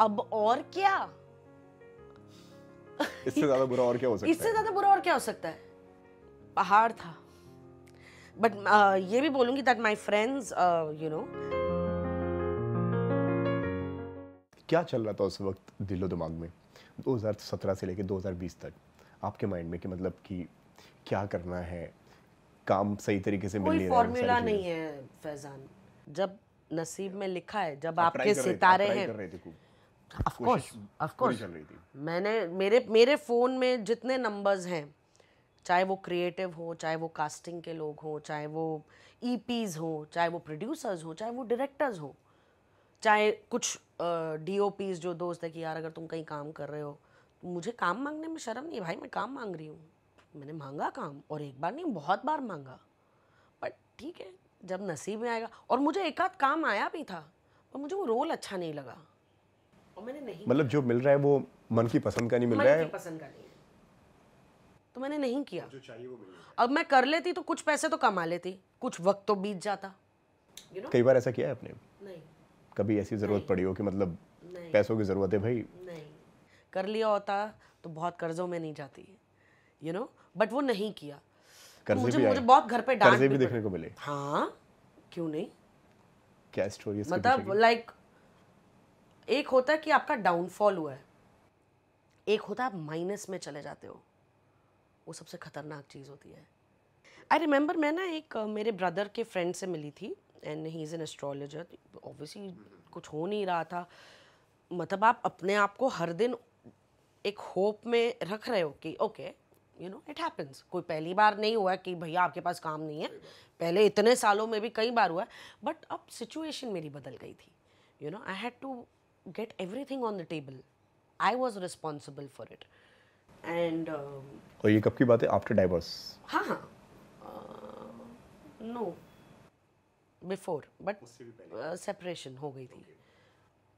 अब और क्या इससे ज्यादा बुरा और क्या हो सकता है इससे ज्यादा बुरा और क्या हो सकता है पहाड़ था बट uh, ये भी बोलूंगी that my friends you know क्या चल रहा था उस वक्त दिलो दिमाग में 2017 से लेकर 2020 तक आपके माइंड में कि मतलब कि क्या करना है काम सही तरीके से मिल फॉर्मूला नहीं है फैजान जब नसीब में लिखा है जब आपके सितारे हैं मैंने मेरे मेरे फ़ोन में जितने नंबर्स हैं चाहे वो क्रिएटिव हो चाहे वो कास्टिंग के लोग हों चाहे वो ईपीज़ e हों चाहे वो प्रोड्यूसर्स हों चाहे वो डायरेक्टर्स हों चाहे कुछ डी ओ पीज जो दोस्त है कि यार अगर तुम कहीं काम कर रहे हो मुझे काम मांगने में शर्म नहीं भाई मैं काम मांग रही हूँ मैंने मांगा काम और एक बार नहीं बहुत बार मांगा बट ठीक है जब नसीब में आएगा और मुझे एक आध काम आया भी था पर मुझे वो रोल अच्छा नहीं लगा मतलब जो मिल रहा है वो मन की पसंद का नहीं मिल रहा है तो मैंने नहीं किया जो चाहिए वो अब मैं कर लेती तो कुछ पैसे तो कमा लेती कुछ वक्त तो बीत जाता you know? कई बार ऐसा किया है आपने नहीं कभी ऐसी जरूरत पड़ी हो कि मतलब पैसों की जरूरत है भाई नहीं कर लिया होता तो बहुत कर्जों में नहीं जाती यू नो बट वो नहीं किया तो कर्जे मुझे मुझे बहुत घर पे डांट भी, भी देखने को मिले हाँ क्यों नहीं क्या स्टोरी मतलब लाइक एक होता है कि आपका डाउनफॉल हुआ है एक होता है आप माइनस में चले जाते हो वो सबसे ख़तरनाक चीज़ होती है आई रिमेंबर मैं ना एक मेरे ब्रदर के फ्रेंड से मिली थी and he is an astrologer obviously कुछ हो नहीं रहा था मतलब आप अपने आप को हर दिन एक होप में रख रहे हो कि okay you know it happens कोई पहली बार नहीं हुआ कि भैया आपके पास काम नहीं है पहले इतने सालों में भी कई बार हुआ है बट अब सिचुएशन मेरी बदल गई थी you know I had to get everything on the table. I was responsible for it. And um, और ये कब की बात है After divorce. हाँ हाँ नो बिफोर बट separation हो गई थी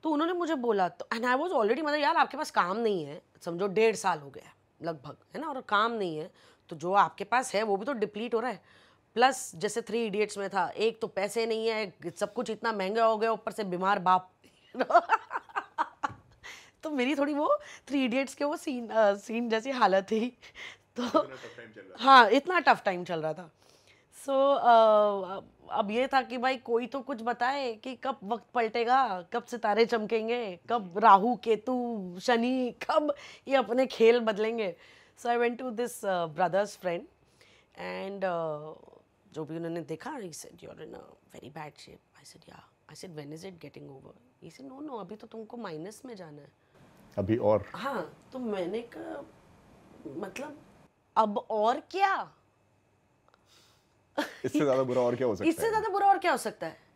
तो उन्होंने मुझे बोला तो and I was ऑलरेडी मतलब यार आपके पास काम नहीं है समझो डेढ़ साल हो गया लगभग है ना और काम नहीं है तो जो आपके पास है वो भी तो डिप्लीट हो रहा है प्लस जैसे थ्री इडियट्स में था एक तो पैसे नहीं है सब कुछ इतना महंगा हो गया ऊपर से बीमार बाप तो मेरी थोड़ी वो थ्री इडियट्स के वो सीन आ, सीन जैसी हालत थी तो हाँ इतना टफ टाइम चल रहा था सो हाँ, so, uh, अब ये था कि भाई कोई तो कुछ बताए कि कब वक्त पलटेगा कब सितारे चमकेंगे कब राहु केतु शनि कब ये अपने खेल बदलेंगे so I went to this brother's friend and जो भी उन्होंने देखा he in a very bad shape I said yeah I said when is it getting over ये सेड नो नो अभी तो तुमको माइनस में जाना है अभी और हाँ तो मैंने कहा मतलब अब और क्या इससे ज्यादा बुरा और क्या हो सकता है इससे ज्यादा बुरा और क्या हो सकता है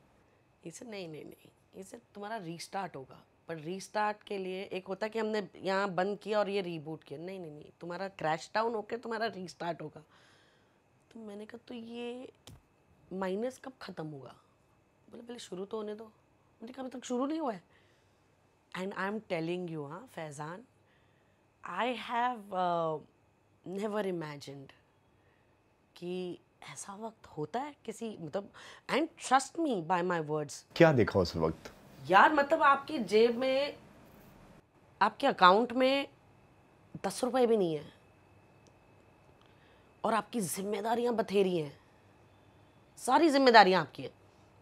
इसे नहीं नहीं नहीं इसे तुम्हारा रीस्टार्ट होगा पर रीस्टार्ट के लिए एक होता कि हमने यहाँ बंद किया और ये रीबूट किया नहीं नहीं नहीं तुम्हारा क्रैश डाउन होकर तुम्हारा रीस्टार्ट होगा तो मैंने कहा तो ये माइनस कब ख़त्म होगा बोले पहले शुरू तो होने दो मैंने कहा अभी तक शुरू नहीं हुआ है and I am telling you हाँ Faizan I have never imagined कि ऐसा वक्त होता है किसी मतलब and trust me by my words क्या देखा उस वक्त यार मतलब आपकी जेब में आपके अकाउंट में दस रुपए भी नहीं है और आपकी जिम्मेदारियां बथेरी हैं सारी जिम्मेदारियां आपकी हैं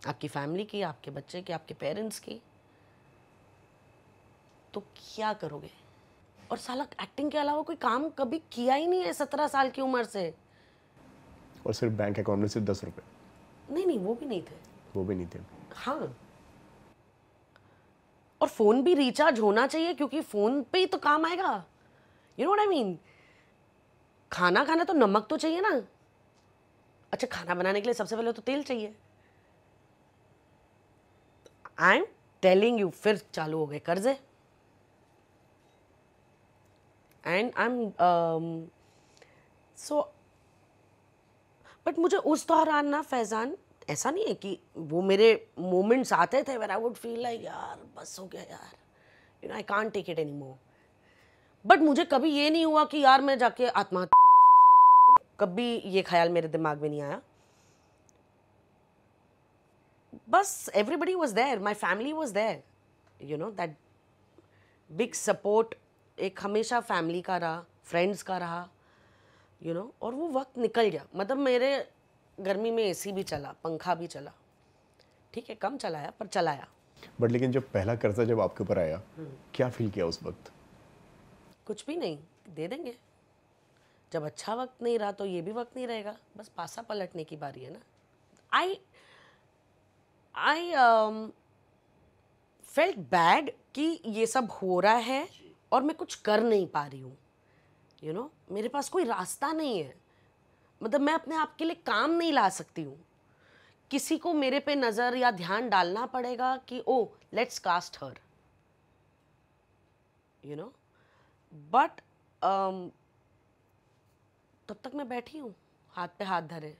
आपकी फैमिली की आपके बच्चे की आपके पेरेंट्स की तो क्या करोगे और साला एक्टिंग के अलावा कोई काम कभी किया ही नहीं है सत्रह साल की उम्र से और सिर्फ बैंक अकाउंट में सिर्फ दस रुपए नहीं नहीं वो भी नहीं थे वो भी नहीं थे हाँ और फोन भी रिचार्ज होना चाहिए क्योंकि फोन पे ही तो काम आएगा यू नो आई मीन खाना खाना तो नमक तो चाहिए ना अच्छा खाना बनाने के लिए सबसे पहले तो तेल चाहिए आई एम टेलिंग यू फिर चालू हो गए कर्जे and I am so but मुझे उस दौरान ना फैज़ान ऐसा नहीं है कि वो मेरे मोमेंट्स आते थे where I would feel like यार बस हो गया यार you know I can't take it anymore but मुझे कभी ये नहीं हुआ कि यार मैं जाके आत्महत्या कभी ये ख्याल मेरे दिमाग में नहीं आया बस everybody was there my family was there you know that big support एक हमेशा फैमिली का रहा फ्रेंड्स का रहा यू you नो know, और वो वक्त निकल गया मतलब मेरे गर्मी में एसी भी चला पंखा भी चला ठीक है कम चलाया पर चलाया बट लेकिन जब पहला कर्जा जब आपके ऊपर आया क्या फील किया उस वक्त कुछ भी नहीं दे देंगे जब अच्छा वक्त नहीं रहा तो ये भी वक्त नहीं रहेगा बस पासा पलटने की बारी है ना आई आई फेल्ट बैड कि ये सब हो रहा है और मैं कुछ कर नहीं पा रही हूँ यू नो मेरे पास कोई रास्ता नहीं है मतलब मैं अपने आप के लिए काम नहीं ला सकती हूँ किसी को मेरे पे नज़र या ध्यान डालना पड़ेगा कि oh let's cast her you know but तब तक मैं बैठी हूँ हाथ पे हाथ धरे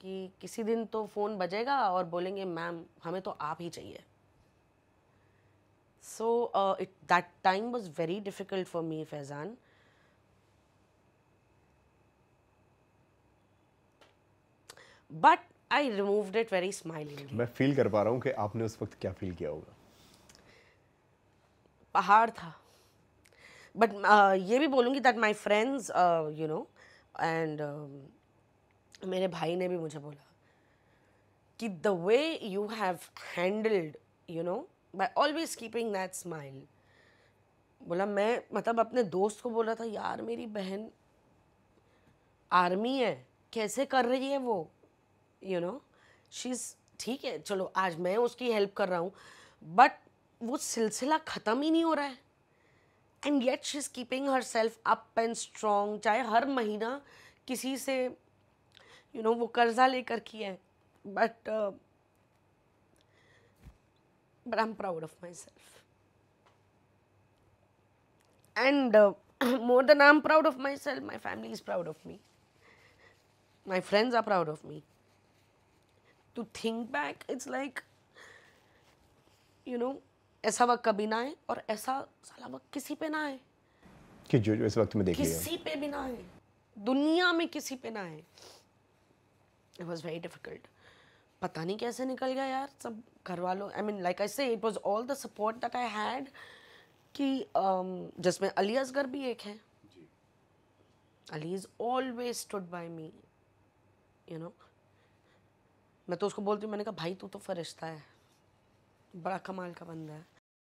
कि किसी दिन तो फ़ोन बजेगा और बोलेंगे मैम हमें तो आप ही चाहिए so it that time was very difficult for me Faizan but I remove removed very smiling मैं फील कर पा रहा हूँ कि आपने उस वक्त क्या फील किया होगा पहाड़ था बट uh, ये भी बोलूँगी that my friends you know एंड मेरे भाई ने भी मुझे बोला कि the way you have handled you know by always keeping that smile बोला मैं मतलब अपने दोस्त को बोला था यार मेरी बहन आर्मी है कैसे कर रही है वो यू नो शी इज़ ठीक है चलो आज मैं उसकी हेल्प कर रहा हूँ बट वो सिलसिला ख़त्म ही नहीं हो रहा है and yet she is keeping herself up and strong चाहे हर महीना किसी से यू you नो know, वो कर्जा लेकर की है but but I'm proud of myself. And uh, more than I'm proud of myself, my family is proud of me. My friends are proud of me. To think back, it's like, you know, ऐसा वक्त कभी ना आए और ऐसा साला वक्त किसी पे ना आए कि जो जो इस वक्त में देख किसी पे भी ना आए दुनिया में किसी पे ना आए इट वॉज वेरी डिफिकल्ट पता नहीं कैसे निकल गया यार सब घर वालों I mean like I say it was all the support that I had कि um, जिसमें अली असगर भी एक है Ali is always stood by me you know मैं तो उसको बोलती हूँ मैंने कहा भाई तू तो फरिश्ता है बड़ा कमाल का बंदा है